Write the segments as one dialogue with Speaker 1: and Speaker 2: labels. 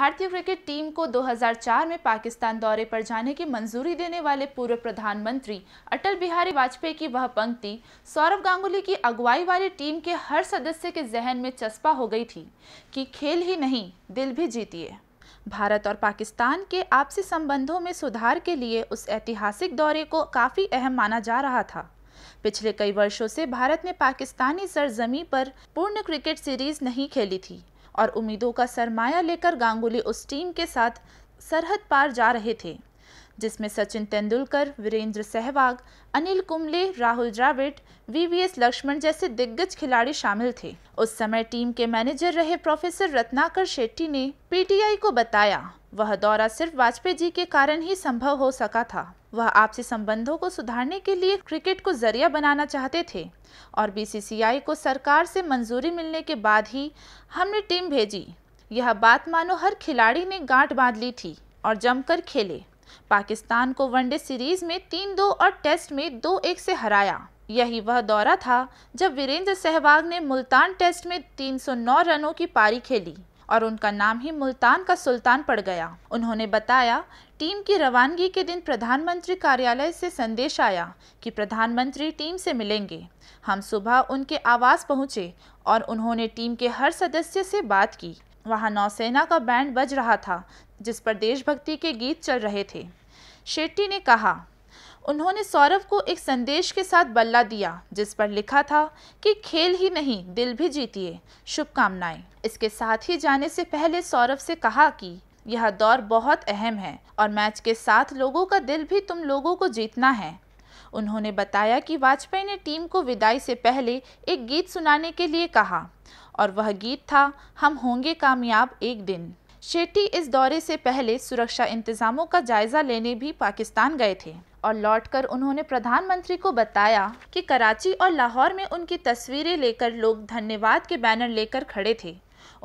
Speaker 1: भारतीय cricket team को 2004 में पाकिस्तान दौरे पर जाने की मंजूरी देने वाले पूर्व प्रधानमंत्री अटल बिहारी वाजपेयी की वह पंक्ति सौरव गांगुली की अगुवाई वाली टीम के हर सदस्य के जहन में चस्पा हो गई थी कि खेल ही नहीं दिल भी जीतिए भारत और पाकिस्तान के आपसी संबंधों में सुधार के लिए उस ऐतिहासिक दौरे को काफ़ी अहम माना जा रहा था पिछले कई वर्षों से भारत ने पाकिस्तानी सरजमी पर पूर्ण क्रिकेट सीरीज नहीं खेली थी और उम्मीदों का सरमाया लेकर गांगुली उस टीम के साथ सरहद पार जा रहे थे जिसमें सचिन तेंदुलकर वीरेंद्र सहवाग अनिल कुंबले राहुल द्राविड वीवीएस लक्ष्मण जैसे दिग्गज खिलाड़ी शामिल थे उस समय टीम के मैनेजर रहे प्रोफेसर रत्नाकर शेट्टी ने पीटीआई को बताया वह दौरा सिर्फ वाजपेयी जी के कारण ही संभव हो सका था वह आपसी संबंधों को सुधारने के लिए क्रिकेट को जरिया बनाना चाहते थे और बीसीसीआई को सरकार से मंजूरी मिलने के बाद ही हमने टीम भेजी यह बात मानो हर खिलाड़ी ने गांठ बांध ली थी और जमकर खेले पाकिस्तान को वनडे सीरीज में तीन दो और टेस्ट में दो एक से हराया यही वह दौरा था जब वीरेंद्र सहवाग ने मुल्तान टेस्ट में 309 रनों की पारी खेली और उनका नाम ही मुल्तान का सुल्तान पड़ गया उन्होंने बताया टीम की रवानगी के दिन प्रधानमंत्री कार्यालय से संदेश आया कि प्रधानमंत्री टीम से मिलेंगे हम सुबह उनके आवास पहुंचे और उन्होंने टीम के हर सदस्य से बात की वहाँ नौसेना का बैंड बज रहा था जिस पर देशभक्ति के गीत चल रहे थे शेट्टी ने कहा उन्होंने सौरभ को एक संदेश के साथ बल्ला दिया जिस पर लिखा था कि खेल ही नहीं दिल भी जीतिए शुभकामनाएं इसके साथ ही जाने से पहले सौरभ से कहा कि यह दौर बहुत अहम है और मैच के साथ लोगों का दिल भी तुम लोगों को जीतना है उन्होंने बताया कि वाजपेयी ने टीम को विदाई से पहले एक गीत सुनाने के लिए कहा और वह गीत था हम होंगे कामयाब एक दिन शेट्टी इस दौरे से पहले सुरक्षा इंतजामों का जायजा लेने भी पाकिस्तान गए थे और लौटकर उन्होंने प्रधानमंत्री को बताया कि कराची और लाहौर में उनकी तस्वीरें लेकर लोग धन्यवाद के बैनर लेकर खड़े थे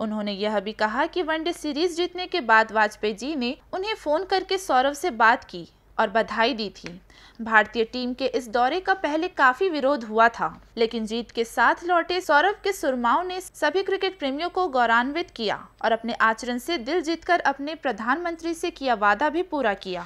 Speaker 1: उन्होंने यह भी कहा कि वनडे सीरीज जीतने के बाद वाजपेयी जी ने उन्हें फ़ोन करके सौरव से बात की और बधाई दी थी भारतीय टीम के इस दौरे का पहले काफी विरोध हुआ था लेकिन जीत के साथ लौटे सौरभ के सुरमाओं ने सभी क्रिकेट प्रेमियों को गौरवान्वित किया और अपने आचरण से दिल जीतकर अपने प्रधानमंत्री से किया वादा भी पूरा किया